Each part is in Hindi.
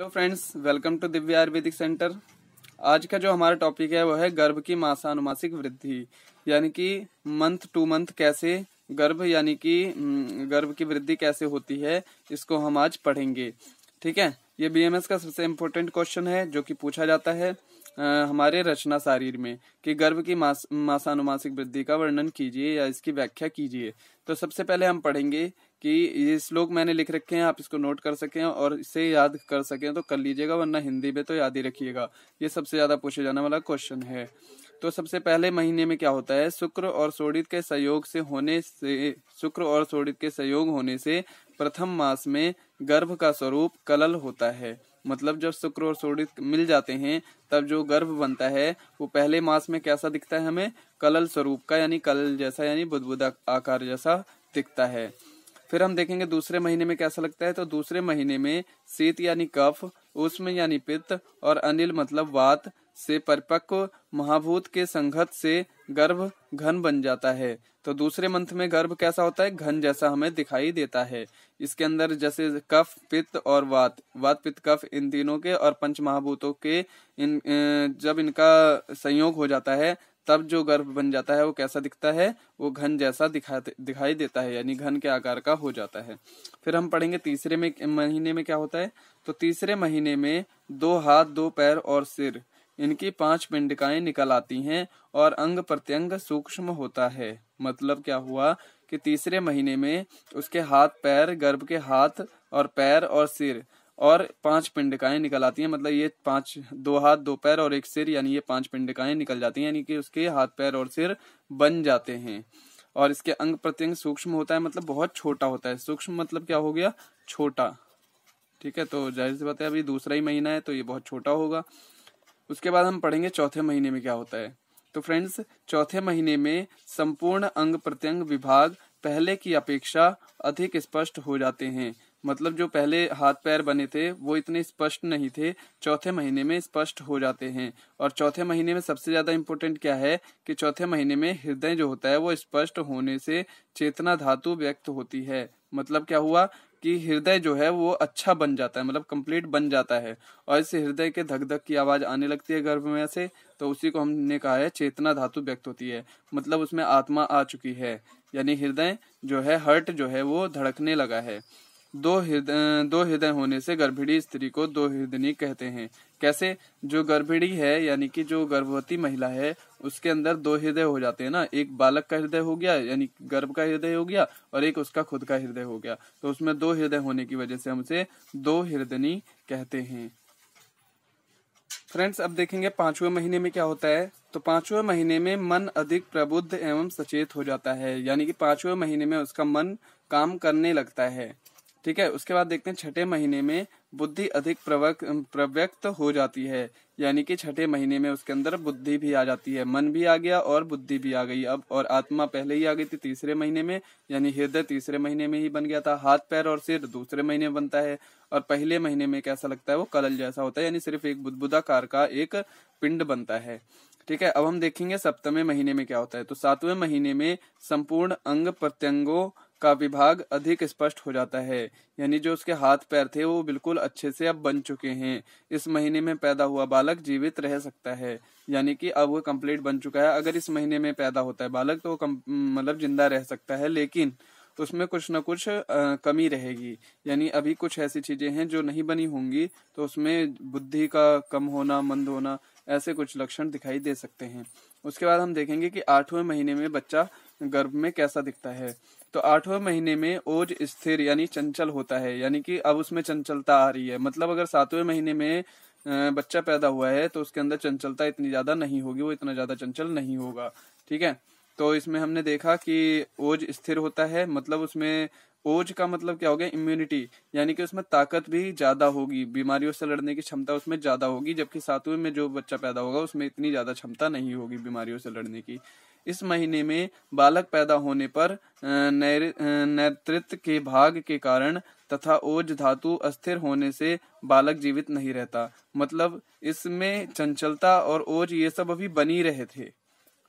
हेलो तो फ्रेंड्स वेलकम टू दिव्य आयुर्वेदिक सेंटर आज का जो हमारा टॉपिक है वो है गर्भ की मासानुमासिक वृद्धि यानी कि मंथ टू मंथ कैसे गर्भ यानी कि हम्म, गर्भ की वृद्धि कैसे होती है इसको हम आज पढ़ेंगे ठीक है ये बीएमएस का सबसे इम्पोर्टेंट क्वेश्चन है जो कि पूछा जाता है आ, हमारे रचना शारीर में कि गर्भ की मास मासानुमासिक वृद्धि का वर्णन कीजिए या इसकी व्याख्या कीजिए तो सबसे पहले हम पढ़ेंगे कि ये श्लोक मैंने लिख रखे हैं आप इसको नोट कर सकें और इसे याद कर सकें तो कर लीजिएगा वरना हिंदी में तो याद ही रखिएगा ये सबसे ज़्यादा पूछे जाने वाला क्वेश्चन है तो सबसे पहले महीने में क्या होता है शुक्र और सोडित के सहयोग से होने से शुक्र और सोडित के सहयोग होने से प्रथम मास में गर्भ का स्वरूप कलल होता है मतलब जब शुक्र और सोडित मिल जाते हैं तब जो गर्भ बनता है वो पहले मास में कैसा दिखता है हमें कलल स्वरूप का यानी कलल जैसा यानी बुदबुदा आकार जैसा दिखता है फिर हम देखेंगे दूसरे महीने में कैसा लगता है तो दूसरे महीने में शीत यानी कफ उष्म यानी पित्त और अनिल मतलब वात से परिपक्व महाभूत के संघत से गर्भ घन बन जाता है तो दूसरे मंथ में गर्भ कैसा होता है घन जैसा हमें दिखाई देता है इसके अंदर जैसे कफ पित्त और वात वात पित्त कफ इन तीनों के और पंच महाभूतों के इन जब इनका संयोग हो जाता है तब जो गर्भ बन जाता है वो कैसा दिखता है वो घन जैसा दिखा दिखाई देता है यानी घन के आकार का हो जाता है फिर हम पढ़ेंगे तीसरे में महीने में क्या होता है तो तीसरे महीने में दो हाथ दो पैर और सिर इनकी पांच पिंडिकाएं निकल आती हैं और अंग प्रत्यंग सूक्ष्म होता है मतलब क्या हुआ कि तीसरे महीने में उसके हाथ पैर गर्भ के हाथ और पैर और सिर और पांच पिंडिकाएं निकल आती हैं मतलब ये पांच दो हाथ दो पैर और एक सिर यानी ये पांच पिंडिकाएं निकल जाती हैं यानी कि उसके हाथ पैर और सिर बन जाते हैं और इसके अंग प्रत्यंग सूक्ष्म होता है मतलब बहुत छोटा होता है सूक्ष्म मतलब क्या हो गया छोटा ठीक है तो जाहिर सी बात है अभी दूसरा ही महीना है तो ये बहुत छोटा होगा उसके बाद हम पढ़ेंगे चौथे महीने में क्या होता है तो फ्रेंड्स चौथे महीने में संपूर्ण अंग प्रत्यंग विभाग पहले की अपेक्षा अधिक स्पष्ट हो जाते हैं मतलब जो पहले हाथ पैर बने थे वो इतने स्पष्ट नहीं थे चौथे महीने में स्पष्ट हो जाते हैं और चौथे महीने में सबसे ज्यादा इम्पोर्टेंट क्या है कि चौथे महीने में हृदय जो होता है वो स्पष्ट होने से चेतना धातु व्यक्त होती है मतलब क्या हुआ कि हृदय जो है वो अच्छा बन जाता है मतलब कंप्लीट बन जाता है और इस हृदय के धक धक की आवाज आने लगती है गर्भ में से तो उसी को हमने कहा है चेतना धातु व्यक्त होती है मतलब उसमें आत्मा आ चुकी है यानी हृदय जो है हर्ट जो है वो धड़कने लगा है दो हृदय दो हृदय होने से गर्भिणी स्त्री को दो हृदयनी कहते हैं कैसे जो गर्भिणी है यानी कि जो गर्भवती महिला है उसके अंदर दो हृदय हो जाते हैं ना एक बालक का हृदय हो गया यानी गर्भ का हृदय हो गया और एक उसका खुद का हृदय हो गया तो उसमें दो हृदय होने की वजह से हम उसे दो हृदयनी कहते हैं फ्रेंड्स अब देखेंगे पांचवें महीने में क्या होता है तो पांचवें महीने में मन अधिक प्रबुद्ध एवं सचेत हो जाता है यानी कि पांचवें महीने में उसका मन काम करने लगता है ठीक है उसके बाद देखते हैं छठे महीने में बुद्धि अधिक प्रवक प्रव्यक्त हो जाती है यानी कि छठे महीने में उसके अंदर बुद्धि भी आ जाती है मन भी आ गया और बुद्धि भी आ गई अब और आत्मा पहले ही आ गई थी तीसरे महीने में यानी हृदय तीसरे महीने में ही बन गया था हाथ पैर और सिर दूसरे महीने में बनता है और पहले महीने में कैसा लगता है वो कलल जैसा होता है यानी सिर्फ एक बुद्धबुदाकार का एक पिंड बनता है ठीक है अब हम देखेंगे सप्तमें महीने में क्या होता है तो सातवें महीने में संपूर्ण अंग प्रत्यंगों का विभाग अधिक स्पष्ट हो जाता है यानी जो उसके हाथ पैर थे वो बिल्कुल अच्छे से अब बन चुके हैं इस महीने में पैदा हुआ बालक जीवित रह सकता है यानी कि अब वो कंप्लीट बन चुका है अगर इस महीने में पैदा होता है बालक तो मतलब जिंदा रह सकता है लेकिन उसमें कुछ ना कुछ आ, कमी रहेगी यानी अभी कुछ ऐसी चीजें हैं जो नहीं बनी होंगी तो उसमें बुद्धि का कम होना मंद होना ऐसे कुछ लक्षण दिखाई दे सकते हैं उसके बाद हम देखेंगे कि आठवें महीने में बच्चा गर्भ में कैसा दिखता है तो आठवें महीने में ओज स्थिर यानी चंचल होता है यानी कि अब उसमें चंचलता आ रही है मतलब अगर सातवें महीने में बच्चा पैदा हुआ है तो उसके अंदर चंचलता इतनी ज्यादा नहीं होगी वो इतना ज्यादा चंचल नहीं होगा ठीक है तो इसमें हमने देखा कि ओज स्थिर होता है मतलब उसमें ओज का मतलब क्या हो गया इम्यूनिटी यानी कि उसमें ताकत भी ज्यादा होगी बीमारियों से लड़ने की क्षमता उसमें ज्यादा होगी जबकि सातवें में जो बच्चा पैदा होगा उसमें इतनी ज्यादा क्षमता नहीं होगी बीमारियों से लड़ने की इस महीने में बालक पैदा होने पर नेतृत्व के भाग के कारण तथा ओज धातु अस्थिर होने से बालक जीवित नहीं रहता मतलब इसमें चंचलता और ओज ये सब अभी बनी रहे थे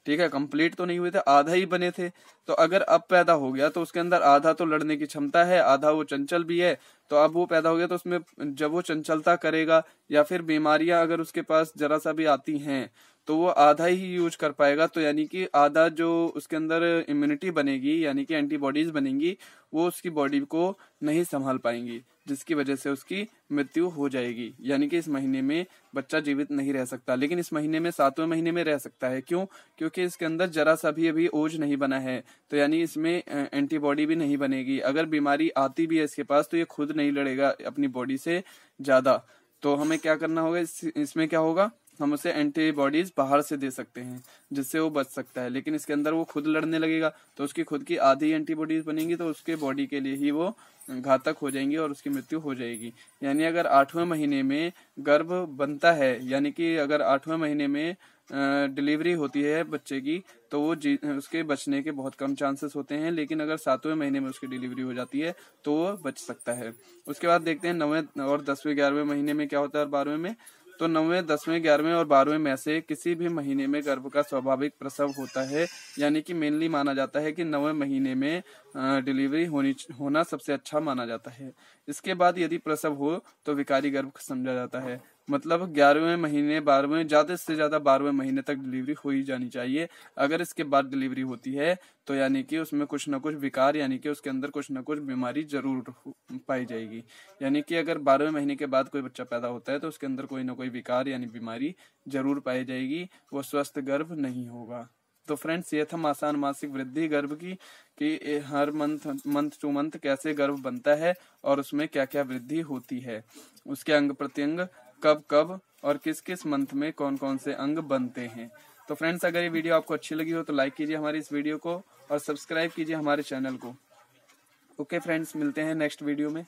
ठीक है कंप्लीट तो नहीं हुए थे आधा ही बने थे तो अगर अब पैदा हो गया तो उसके अंदर आधा तो लड़ने की क्षमता है आधा वो चंचल भी है तो अब वो पैदा हो गया तो उसमें जब वो चंचलता करेगा या फिर बीमारियां अगर उसके पास जरा सा भी आती हैं तो वो आधा ही यूज कर पाएगा तो यानी कि आधा जो उसके अंदर इम्यूनिटी बनेगी यानी कि एंटीबॉडीज बनेंगी वो उसकी बॉडी को नहीं संभाल पाएंगी जिसकी वजह से उसकी मृत्यु हो जाएगी यानी कि इस महीने में बच्चा जीवित नहीं रह सकता लेकिन इस महीने में सातवें महीने में रह सकता है क्यों क्योंकि इसके अंदर जरा सा भी अभी ओज नहीं बना है तो यानी इसमें एंटीबॉडी भी नहीं बनेगी अगर बीमारी आती भी है इसके पास तो ये खुद नहीं लड़ेगा अपनी बॉडी से ज्यादा तो हमें क्या करना होगा इस, इसमें क्या होगा हम उसे एंटीबॉडीज बाहर से दे सकते हैं जिससे वो बच सकता है लेकिन इसके अंदर वो खुद लड़ने लगेगा तो उसकी खुद की आधी एंटीबॉडीज बनेंगी तो उसके बॉडी के लिए ही वो घातक हो जाएंगी और उसकी मृत्यु हो जाएगी यानी अगर आठवें महीने में गर्भ बनता है यानी कि अगर आठवें महीने में डिलीवरी होती है बच्चे की तो वो जी उसके बचने के बहुत कम चांसेस होते हैं लेकिन अगर सातवें महीने में उसकी डिलीवरी हो जाती है तो वो बच सकता है उसके बाद देखते हैं नवें और दसवें ग्यारहवें महीने में क्या होता है और बारहवें में तो नौवे दसवें ग्यारहवें और बारहवें में से किसी भी महीने में गर्भ का स्वाभाविक प्रसव होता है यानी कि मेनली माना जाता है कि नवे महीने में डिलीवरी होनी होना सबसे अच्छा माना जाता है इसके बाद यदि प्रसव हो तो विकारी गर्भ समझा जाता है मतलब ग्यारहवें महीने बारहवें ज्यादा से ज्यादा बारहवें महीने तक डिलीवरी हो ही जानी चाहिए अगर इसके बाद डिलीवरी होती है तो यानी कि उसमें कुछ ना कुछ विकार यानी कि उसके अंदर कुछ ना कुछ बीमारी जरूर पाई जाएगी यानी कि अगर बारहवें महीने के बाद कोई बच्चा पैदा होता है तो उसके अंदर कोई ना कोई विकार यानी बीमारी जरूर पाई जाएगी वो स्वस्थ गर्भ नहीं होगा तो फ्रेंड्स ये था मासान मासिक वृद्धि गर्भ की कि हर मंथ मंथ टू मंथ कैसे गर्भ बनता है और उसमें क्या क्या वृद्धि होती है उसके अंग प्रत्यंग कब कब और किस किस मंथ में कौन कौन से अंग बनते हैं तो फ्रेंड्स अगर ये वीडियो आपको अच्छी लगी हो तो लाइक कीजिए हमारे इस वीडियो को और सब्सक्राइब कीजिए हमारे चैनल को ओके okay फ्रेंड्स मिलते हैं नेक्स्ट वीडियो में